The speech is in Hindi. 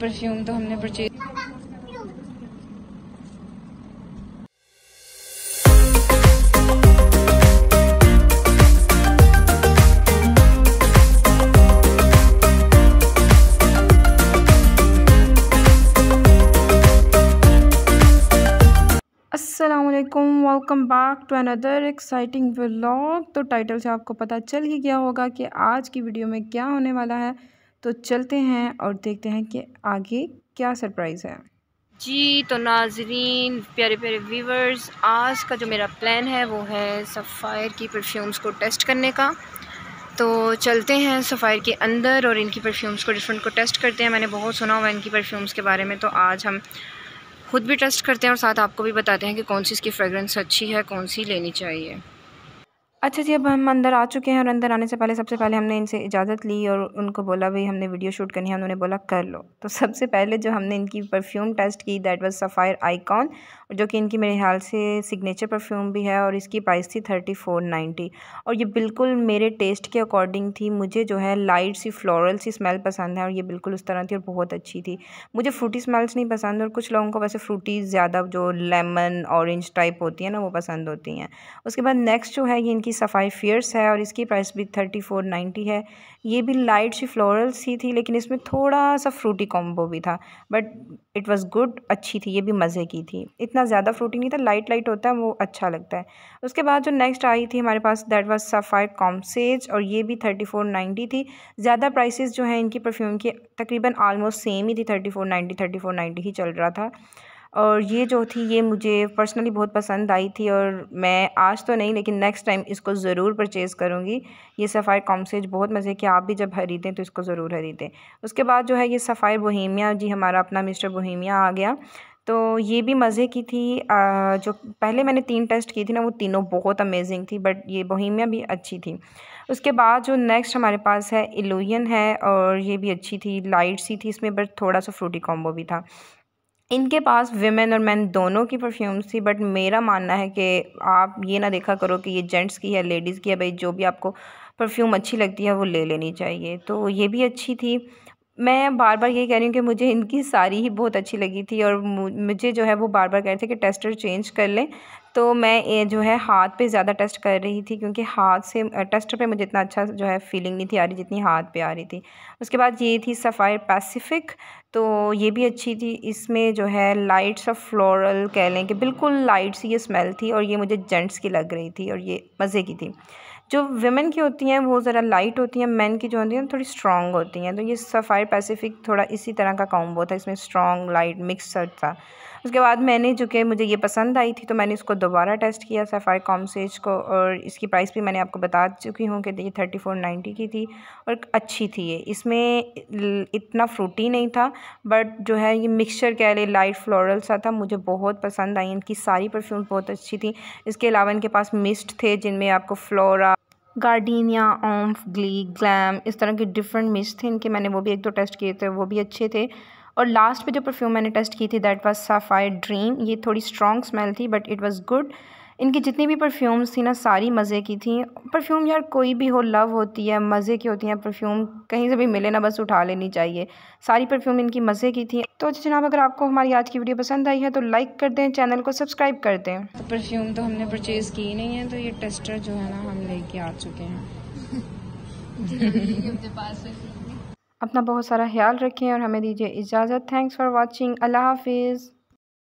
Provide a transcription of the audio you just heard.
परफ्यूम तो हमने purchase Aslam welcome back to another exciting vlog तो टाइटल से आपको पता चल ही गया होगा कि आज की वीडियो में क्या होने वाला है तो चलते हैं और देखते हैं कि आगे क्या सरप्राइज़ है जी तो नाजरीन प्यारे प्यारे व्यूवर्स आज का जो मेरा प्लान है वो है सफ़ायर की परफ्यूम्स को टेस्ट करने का तो चलते हैं सफ़ायर के अंदर और इनकी परफ्यूम्स को डिफरेंट को टेस्ट करते हैं मैंने बहुत सुना हुआ इनकी परफ्यूम्स के बारे में तो आज हम खुद भी टेस्ट करते हैं और साथ आपको भी बताते हैं कि कौन सी इसकी फ्रेगरेंस अच्छी है कौन सी लेनी चाहिए अच्छा जी अब हम अंदर आ चुके हैं और अंदर आने से पहले सबसे पहले हमने इनसे इजाज़त ली और उनको बोला भाई हमने वीडियो शूट करनी है उन्होंने बोला कर लो तो सबसे पहले जो हमने इनकी परफ्यूम टेस्ट की दैट वाज सफ़ायर आइकॉन जो कि इनकी मेरे ख्याल से सिग्नेचर परफ्यूम भी है और इसकी प्राइस थी थर्टी फोर नाइन्टी और ये बिल्कुल मेरे टेस्ट के अकॉर्डिंग थी मुझे जो है लाइट सी फ्लोरल सी स्मेल पसंद है और ये बिल्कुल उस तरह थी और बहुत अच्छी थी मुझे फ्रूटी स्मेल्स नहीं पसंद और कुछ लोगों को वैसे फ्रूटी ज़्यादा जो लेमन ऑरेंज टाइप होती है ना वो पसंद होती हैं उसके बाद नेक्स्ट जो है ये इनकी इसकी सफ़ाई फेयर्स है और इसकी प्राइस भी थर्टी फोर नाइन्टी है ये भी लाइट सी फ्लोरल्स ही थी लेकिन इसमें थोड़ा सा फ्रूटी कॉम्बो भी था बट इट वाज गुड अच्छी थी ये भी मज़े की थी इतना ज़्यादा फ्रूटी नहीं था लाइट लाइट होता है वो अच्छा लगता है उसके बाद जो नेक्स्ट आई थी हमारे पास दैट वॉज सफ़ाई कॉम्सेज और ये भी थर्टी फोर नाइन्टी थी ज़्यादा प्राइसिस जो हैं इनकी परफ्यूम की तकरीबन आलमोस्ट सेम ही थी thirty four ninety thirty four ninety ही चल रहा था और ये जो थी ये मुझे पर्सनली बहुत पसंद आई थी और मैं आज तो नहीं लेकिन नेक्स्ट टाइम इसको ज़रूर परचेज़ करूँगी ये सफ़ायर कॉम्सेज बहुत मज़े कि आप भी जब खरीदें तो इसको ज़रूर खरीदें उसके बाद जो है ये सफ़ायर बोहेमिया जी हमारा अपना मिस्टर बोहेमिया आ गया तो ये भी मज़े की थी जो पहले मैंने तीन टेस्ट की थी ना वो तीनों बहुत अमेजिंग थी बट ये बोहेमिया भी अच्छी थी उसके बाद जो नेक्स्ट हमारे पास है एलोयन है और ये भी अच्छी थी लाइट सी थी इसमें बट थोड़ा सा फ्रूटी कॉम्बो भी था इनके पास विमेन और मैन दोनों की परफ्यूम्स थी बट मेरा मानना है कि आप ये ना देखा करो कि ये जेंट्स की है लेडीज़ की है भाई जो भी आपको परफ्यूम अच्छी लगती है वो ले लेनी चाहिए तो ये भी अच्छी थी मैं बार बार ये कह रही हूँ कि मुझे इनकी सारी ही बहुत अच्छी लगी थी और मुझे जो है वो बार बार कह रहे थे कि टेस्टर चेंज कर लें तो मैं ये जो है हाथ पे ज़्यादा टेस्ट कर रही थी क्योंकि हाथ से टेस्ट पे मुझे इतना अच्छा जो है फीलिंग नहीं थी आ रही जितनी हाथ पे आ रही थी उसके बाद ये थी सफ़ायर पैसिफिक तो ये भी अच्छी थी इसमें जो है लाइट्स ऑफ फ्लोरल कह लें कि बिल्कुल लाइट सी ये स्मेल थी और ये मुझे जेंट्स की लग रही थी और ये मज़े की थी जो वेमेन की होती हैं वो ज़रा लाइट होती हैं मैन की जो होती हैं थोड़ी स्ट्रॉन्ग होती हैं तो ये सफ़ायर पैसिफिक थोड़ा इसी तरह का कॉम्बो था इसमें स्ट्रॉन्ग लाइट मिक्स था उसके बाद मैंने जो कि मुझे ये पसंद आई थी तो मैंने इसको दोबारा टेस्ट किया सफ़ायर कॉमसेज को और इसकी प्राइस भी मैंने आपको बता चुकी हूँ कि ये थर्टी फोर नाइन्टी की थी और अच्छी थी ये इसमें इतना फ्रूटी नहीं था बट जो है ये मिक्सचर कह रहे लाइट फ्लोरल सा था मुझे बहुत पसंद आई इनकी सारी परफ्यूम बहुत अच्छी थी इसके अलावा इनके पास मिस्ट थे जिनमें आपको फ्लोरा गार्डीनिया ओम्फ ग्ली ग्लैम इस तरह के डिफरेंट मिस थे इनके मैंने वो भी एक दो टेस्ट किए थे वो भी अच्छे थे और लास्ट में जो परफ्यूम मैंने टेस्ट की थी दैट वाज सफ़ायर ड्रीम ये थोड़ी स्ट्रॉन्ग स्मेल थी बट इट वाज गुड इनकी जितनी भी परफ्यूम्स थी ना सारी मज़े की थी परफ्यूम यार कोई भी हो लव होती है मज़े की होती हैं परफ्यूम कहीं से भी मिले ना बस उठा लेनी चाहिए सारी परफ्यूम इनकी मज़े की थी तो अच्छा जनाब अगर आपको हमारी आज की वीडियो पसंद आई है तो लाइक कर दें चैनल को सब्सक्राइब कर दें तो परफ्यूम तो हमने परचेज़ की नहीं है तो ये टेस्टर जो है ना हम लेके आ चुके हैं अपना बहुत सारा ख्याल रखें और हमें दीजिए इजाज़त थैंक्स फॉर वॉचिंग अल्लाह हाफिज़